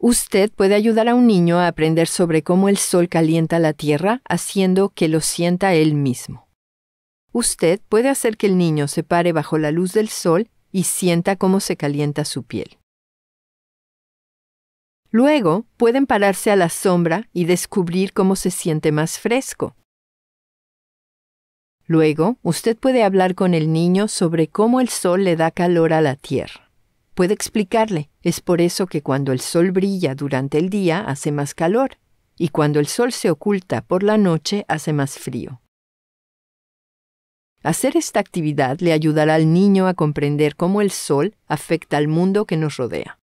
Usted puede ayudar a un niño a aprender sobre cómo el sol calienta la tierra haciendo que lo sienta él mismo. Usted puede hacer que el niño se pare bajo la luz del sol y sienta cómo se calienta su piel. Luego, pueden pararse a la sombra y descubrir cómo se siente más fresco. Luego, usted puede hablar con el niño sobre cómo el sol le da calor a la tierra. Puede explicarle, es por eso que cuando el sol brilla durante el día hace más calor, y cuando el sol se oculta por la noche hace más frío. Hacer esta actividad le ayudará al niño a comprender cómo el sol afecta al mundo que nos rodea.